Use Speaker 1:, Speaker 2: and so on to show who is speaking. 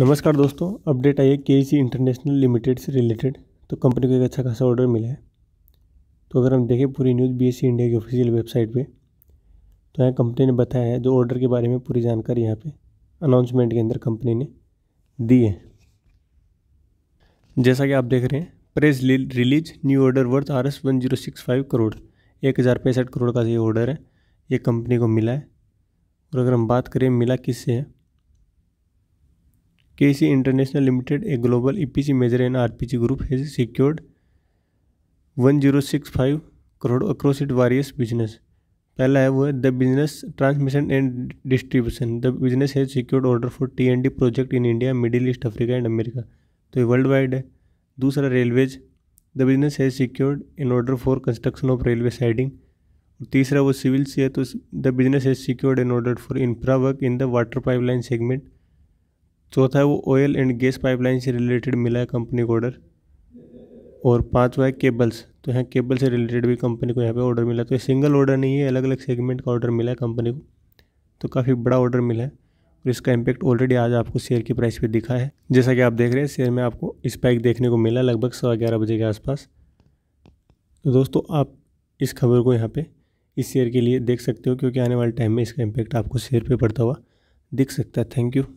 Speaker 1: नमस्कार दोस्तों अपडेट आई है के सी इंटरनेशनल लिमिटेड से रिलेटेड तो कंपनी को एक अच्छा खासा ऑर्डर मिला है तो अगर हम देखें पूरी न्यूज़ बी इंडिया की ऑफिशियल वेबसाइट पे तो यहाँ कंपनी ने बताया है जो ऑर्डर के बारे में पूरी जानकारी यहाँ पे अनाउंसमेंट के अंदर कंपनी ने दी है जैसा कि आप देख रहे हैं press release new order worth R S one zero six five crore एक हज़ार पैंसठ करोड़ का ये ऑर्डर है ये कंपनी को मिला है और अगर हम बात करें मिला किससे है K C International Limited a global C major Limited, R P C group has secured one zero six five crore across it various business पहला है वो है the business transmission and distribution the business has secured order for T and D project in India Middle East Africa and America तो ये world wide है दूसरा railways the business has secured in order for construction of railway siding तीसरा वो civil से है तो the business has secured in order for infra work in the water pipeline segment चौथा है वो ऑयल एंड गैस पाइपलाइन से related मिला है कंपनी को ऑर्डर और पाँचवा है केबल्स तो यहाँ केबल से रिलेटेड भी कंपनी को यहाँ पे ऑर्डर मिला तो ये सिंगल ऑर्डर नहीं है अलग अलग सेगमेंट का ऑर्डर मिला है कंपनी को तो काफ़ी बड़ा ऑर्डर मिला है और इसका इम्पैक्ट ऑलरेडी आज आपको शेयर की प्राइस पर दिखा है जैसा कि आप देख रहे हैं शेयर में आपको स्पाइक देखने को मिला लगभग सवा ग्यारह बजे के आसपास तो दोस्तों आप इस खबर को यहाँ पर इस शेयर के लिए देख सकते हो क्योंकि आने वाले टाइम में इसका इम्पैक्ट आपको शेयर पर पड़ता हुआ दिख सकता है थैंक यू